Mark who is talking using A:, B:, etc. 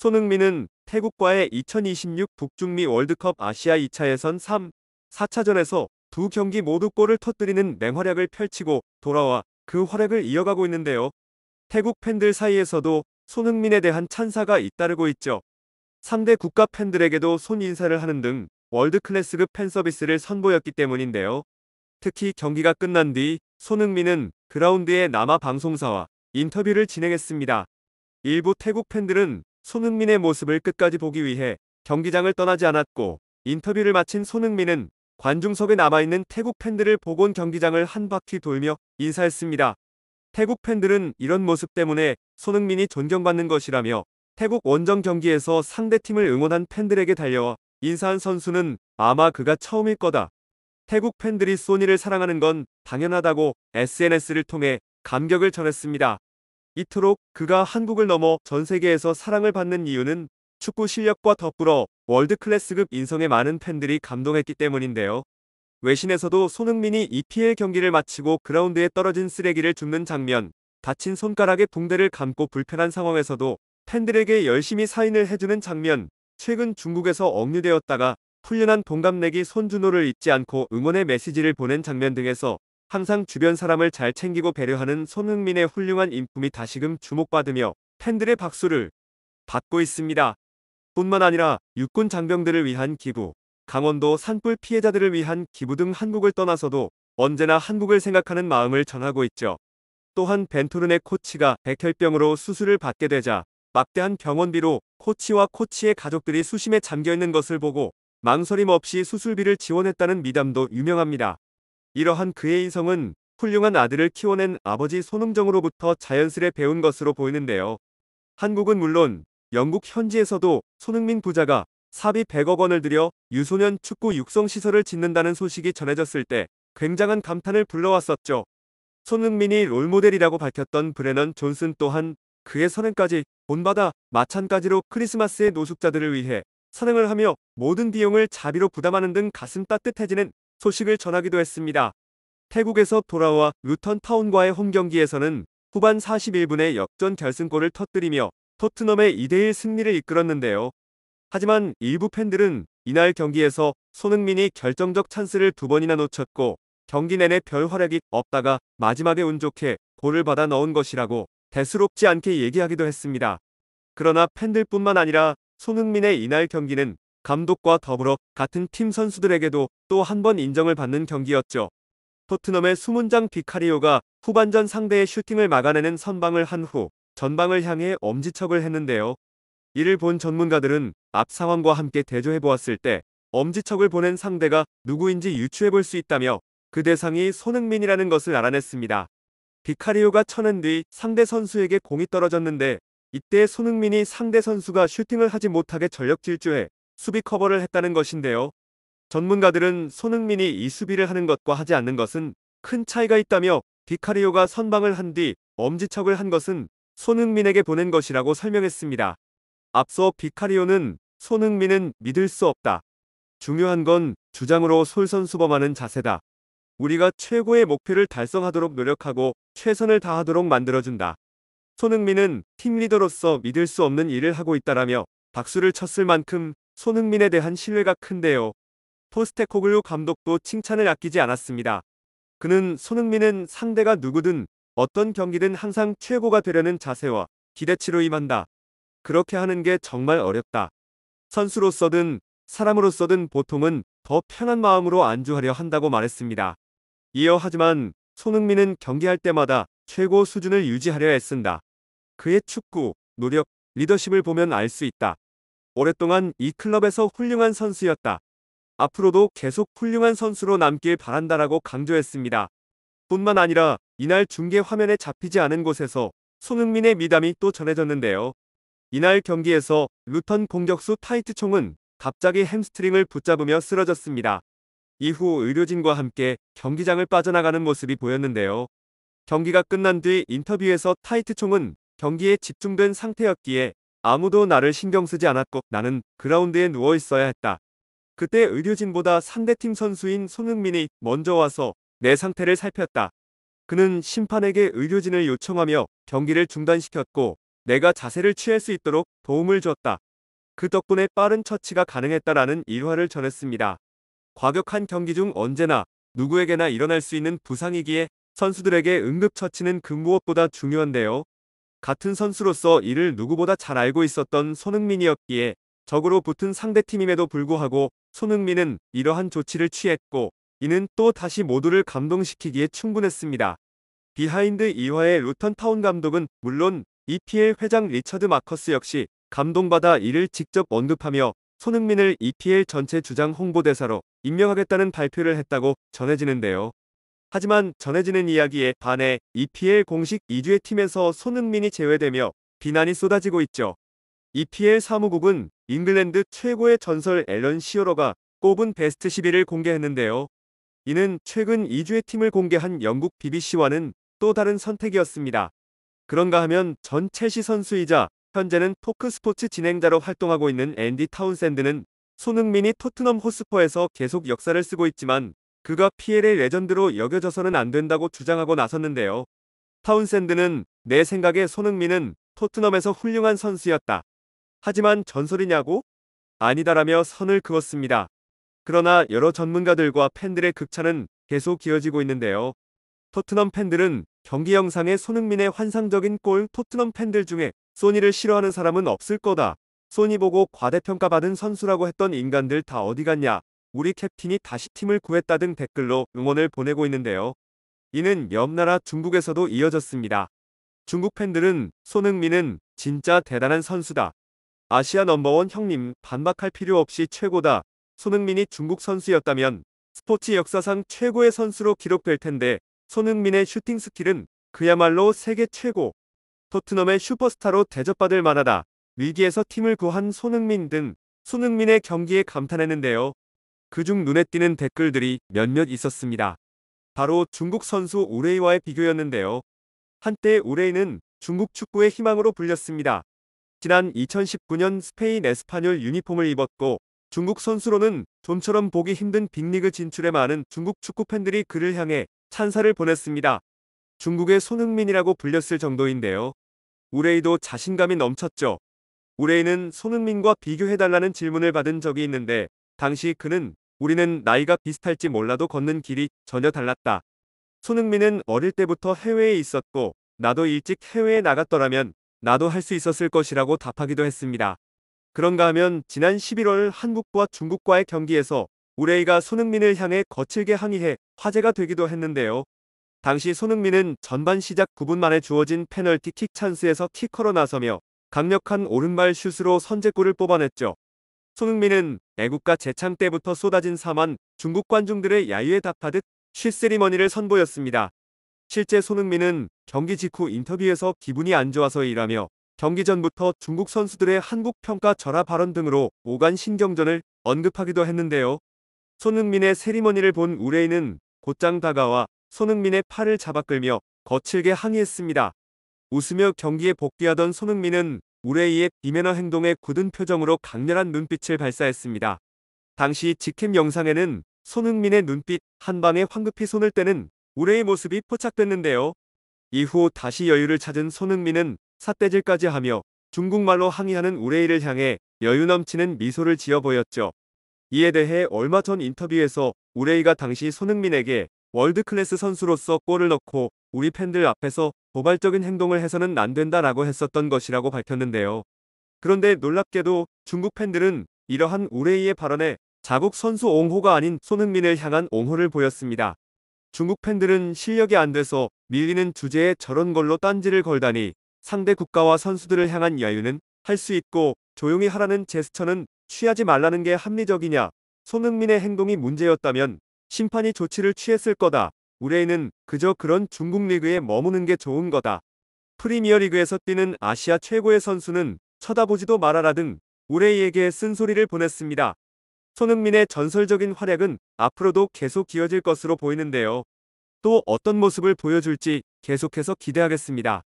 A: 손흥민은 태국과의 2026 북중미 월드컵 아시아 2차 예선 3, 4차전에서 두 경기 모두 골을 터뜨리는 맹활약을 펼치고 돌아와 그 활약을 이어가고 있는데요. 태국 팬들 사이에서도 손흥민에 대한 찬사가 잇따르고 있죠. 3대 국가 팬들에게도 손 인사를 하는 등 월드클래스급 팬 서비스를 선보였기 때문인데요. 특히 경기가 끝난 뒤 손흥민은 그라운드에 남아 방송사와 인터뷰를 진행했습니다. 일부 태국 팬들은 손흥민의 모습을 끝까지 보기 위해 경기장을 떠나지 않았고 인터뷰를 마친 손흥민은 관중석에 남아있는 태국 팬들을 보곤 경기장을 한 바퀴 돌며 인사했습니다. 태국 팬들은 이런 모습 때문에 손흥민이 존경받는 것이라며 태국 원정 경기에서 상대팀을 응원한 팬들에게 달려와 인사한 선수는 아마 그가 처음일 거다. 태국 팬들이 소니를 사랑하는 건 당연하다고 SNS를 통해 감격을 전했습니다. 이토록 그가 한국을 넘어 전 세계에서 사랑을 받는 이유는 축구 실력과 더불어 월드클래스급 인성의 많은 팬들이 감동했기 때문인데요. 외신에서도 손흥민이 EPL 경기를 마치고 그라운드에 떨어진 쓰레기를 줍는 장면, 다친 손가락에 붕대를 감고 불편한 상황에서도 팬들에게 열심히 사인을 해주는 장면, 최근 중국에서 억류되었다가 훈련한 동갑내기 손준호를 잊지 않고 응원의 메시지를 보낸 장면 등에서 항상 주변 사람을 잘 챙기고 배려하는 손흥민의 훌륭한 인품이 다시금 주목받으며 팬들의 박수를 받고 있습니다. 뿐만 아니라 육군 장병들을 위한 기부, 강원도 산불 피해자들을 위한 기부 등 한국을 떠나서도 언제나 한국을 생각하는 마음을 전하고 있죠. 또한 벤토르네 코치가 백혈병으로 수술을 받게 되자 막대한 병원비로 코치와 코치의 가족들이 수심에 잠겨있는 것을 보고 망설임 없이 수술비를 지원했다는 미담도 유명합니다. 이러한 그의 인성은 훌륭한 아들을 키워낸 아버지 손흥정으로부터 자연스레 배운 것으로 보이는데요. 한국은 물론 영국 현지에서도 손흥민 부자가 사비 100억 원을 들여 유소년 축구 육성시설을 짓는다는 소식이 전해졌을 때 굉장한 감탄을 불러왔었죠. 손흥민이 롤모델이라고 밝혔던 브레넌 존슨 또한 그의 선행까지 본받아 마찬가지로 크리스마스의 노숙자들을 위해 선행을 하며 모든 비용을 자비로 부담하는 등 가슴 따뜻해지는 소식을 전하기도 했습니다. 태국에서 돌아와 루턴 타운과의 홈 경기에서는 후반 41분에 역전 결승골을 터뜨리며 토트넘의 2대1 승리를 이끌었는데요. 하지만 일부 팬들은 이날 경기에서 손흥민이 결정적 찬스를 두 번이나 놓쳤고 경기 내내 별 활약이 없다가 마지막에 운 좋게 골을 받아 넣은 것이라고 대수롭지 않게 얘기하기도 했습니다. 그러나 팬들뿐만 아니라 손흥민의 이날 경기는 감독과 더불어 같은 팀 선수들에게도 또 한 번 인정을 받는 경기였죠. 토트넘의 수문장 비카리오가 후반전 상대의 슈팅을 막아내는 선방을 한 후 전방을 향해 엄지척을 했는데요. 이를 본 전문가들은 앞 상황과 함께 대조해보았을 때 엄지척을 보낸 상대가 누구인지 유추해볼 수 있다며 그 대상이 손흥민이라는 것을 알아냈습니다. 비카리오가 쳐낸 뒤 상대 선수에게 공이 떨어졌는데 이때 손흥민이 상대 선수가 슈팅을 하지 못하게 전력 질주해 수비 커버를 했다는 것인데요. 전문가들은 손흥민이 이 수비를 하는 것과 하지 않는 것은 큰 차이가 있다며 디카리오가 선방을 한 뒤 엄지척을 한 것은 손흥민에게 보낸 것이라고 설명했습니다. 앞서 비카리오는 손흥민은 믿을 수 없다. 중요한 건 주장으로 솔선수범하는 자세다. 우리가 최고의 목표를 달성하도록 노력하고 최선을 다하도록 만들어준다. 손흥민은 팀 리더로서 믿을 수 없는 일을 하고 있다라며 박수를 쳤을 만큼 손흥민에 대한 신뢰가 큰데요. 포스테코글루 감독도 칭찬을 아끼지 않았습니다. 그는 손흥민은 상대가 누구든 어떤 경기든 항상 최고가 되려는 자세와 기대치로 임한다. 그렇게 하는 게 정말 어렵다. 선수로서든 사람으로서든 보통은 더 편한 마음으로 안주하려 한다고 말했습니다. 이어 하지만 손흥민은 경기할 때마다 최고 수준을 유지하려 애쓴다. 그의 축구, 노력, 리더십을 보면 알 수 있다. 오랫동안 이 클럽에서 훌륭한 선수였다. 앞으로도 계속 훌륭한 선수로 남길 바란다라고 강조했습니다. 뿐만 아니라 이날 중계 화면에 잡히지 않은 곳에서 손흥민의 미담이 또 전해졌는데요. 이날 경기에서 루턴 공격수 타이트총은 갑자기 햄스트링을 붙잡으며 쓰러졌습니다. 이후 의료진과 함께 경기장을 빠져나가는 모습이 보였는데요. 경기가 끝난 뒤 인터뷰에서 타이트총은 경기에 집중된 상태였기에 아무도 나를 신경 쓰지 않았고 나는 그라운드에 누워 있어야 했다. 그때 의료진보다 상대팀 선수인 손흥민이 먼저 와서 내 상태를 살폈다. 그는 심판에게 의료진을 요청하며 경기를 중단시켰고 내가 자세를 취할 수 있도록 도움을 줬다. 그 덕분에 빠른 처치가 가능했다라는 일화를 전했습니다. 과격한 경기 중 언제나 누구에게나 일어날 수 있는 부상이기에 선수들에게 응급처치는 그 무엇보다 중요한데요. 같은 선수로서 이를 누구보다 잘 알고 있었던 손흥민이었기에 적으로 붙은 상대팀임에도 불구하고 손흥민은 이러한 조치를 취했고 이는 또 다시 모두를 감동시키기에 충분했습니다. 비하인드 2화의 루턴 타운 감독은 물론 EPL 회장 리처드 마커스 역시 감동받아 이를 직접 언급하며 손흥민을 EPL 전체 주장 홍보대사로 임명하겠다는 발표를 했다고 전해지는데요. 하지만 전해지는 이야기에 반해 EPL 공식 2주의 팀에서 손흥민이 제외되며 비난이 쏟아지고 있죠. EPL 사무국은 잉글랜드 최고의 전설 앨런 시어러가 꼽은 베스트 11을 공개했는데요. 이는 최근 2주의 팀을 공개한 영국 BBC와는 또 다른 선택이었습니다. 그런가 하면 전 첼시 선수이자 현재는 토크스포츠 진행자로 활동하고 있는 앤디 타운샌드는 손흥민이 토트넘 호스퍼에서 계속 역사를 쓰고 있지만 그가 PL의 레전드로 여겨져서는 안 된다고 주장하고 나섰는데요. 타운샌드는 내 생각에 손흥민은 토트넘에서 훌륭한 선수였다. 하지만 전설이냐고? 아니다라며 선을 그었습니다. 그러나 여러 전문가들과 팬들의 극찬은 계속 이어지고 있는데요. 토트넘 팬들은 경기 영상에 손흥민의 환상적인 골 토트넘 팬들 중에 소니를 싫어하는 사람은 없을 거다. 소니 보고 과대평가받은 선수라고 했던 인간들 다 어디 갔냐 우리 캡틴이 다시 팀을 구했다 등 댓글로 응원을 보내고 있는데요. 이는 옆 나라 중국에서도 이어졌습니다. 중국 팬들은 손흥민은 진짜 대단한 선수다. 아시아 넘버원 형님 반박할 필요 없이 최고다. 손흥민이 중국 선수였다면 스포츠 역사상 최고의 선수로 기록될 텐데 손흥민의 슈팅 스킬은 그야말로 세계 최고. 토트넘의 슈퍼스타로 대접받을 만하다. 위기에서 팀을 구한 손흥민 등 손흥민의 경기에 감탄했는데요. 그중 눈에 띄는 댓글들이 몇몇 있었습니다. 바로 중국 선수 우레이와의 비교였는데요. 한때 우레이는 중국 축구의 희망으로 불렸습니다. 지난 2019년 스페인 에스파뇰 유니폼을 입었고 중국 선수로는 좀처럼 보기 힘든 빅리그 진출에 많은 중국 축구 팬들이 그를 향해 찬사를 보냈습니다. 중국의 손흥민이라고 불렸을 정도인데요. 우레이도 자신감이 넘쳤죠. 우레이는 손흥민과 비교해달라는 질문을 받은 적이 있는데 당시 그는 우리는 나이가 비슷할지 몰라도 걷는 길이 전혀 달랐다. 손흥민은 어릴 때부터 해외에 있었고 나도 일찍 해외에 나갔더라면 나도 할 수 있었을 것이라고 답하기도 했습니다. 그런가 하면 지난 11월 한국과 중국과의 경기에서 우레이가 손흥민을 향해 거칠게 항의해 화제가 되기도 했는데요. 당시 손흥민은 전반 시작 9분 만에 주어진 페널티킥 찬스에서 키커로 나서며 강력한 오른발 슛으로 선제골을 뽑아냈죠. 손흥민은 애국가 재창 때부터 쏟아진 사만 중국 관중들의 야유에 답하듯 쉴세리머니를 선보였습니다. 실제 손흥민은 경기 직후 인터뷰에서 기분이 안 좋아서 일하며 경기 전부터 중국 선수들의 한국 평가 절하 발언 등으로 오간 신경전을 언급하기도 했는데요. 손흥민의 세리머니를 본우레이는 곧장 다가와 손흥민의 팔을 잡아끌며 거칠게 항의했습니다. 웃으며 경기에 복귀하던 손흥민은 우레이의 비매너 행동에 굳은 표정으로 강렬한 눈빛을 발사했습니다. 당시 직캠 영상에는 손흥민의 눈빛 한 방에 황급히 손을 떼는 우레이 모습이 포착됐는데요. 이후 다시 여유를 찾은 손흥민은 삿대질까지 하며 중국말로 항의하는 우레이를 향해 여유 넘치는 미소를 지어 보였죠. 이에 대해 얼마 전 인터뷰에서 우레이가 당시 손흥민에게 월드클래스 선수로서 골을 넣고 우리 팬들 앞에서 도발적인 행동을 해서는 안 된다라고 했었던 것이라고 밝혔는데요. 그런데 놀랍게도 중국 팬들은 이러한 우레이의 발언에 자국 선수 옹호가 아닌 손흥민을 향한 옹호를 보였습니다. 중국 팬들은 실력이 안 돼서 밀리는 주제에 저런 걸로 딴지를 걸다니 상대 국가와 선수들을 향한 야유는 할 수 있고 조용히 하라는 제스처는 취하지 말라는 게 합리적이냐 손흥민의 행동이 문제였다면 심판이 조치를 취했을 거다. 우레이는 그저 그런 중국 리그에 머무는 게 좋은 거다. 프리미어리그에서 뛰는 아시아 최고의 선수는 쳐다보지도 말아라 등 우레이에게 쓴소리를 보냈습니다. 손흥민의 전설적인 활약은 앞으로도 계속 이어질 것으로 보이는데요. 또 어떤 모습을 보여줄지 계속해서 기대하겠습니다.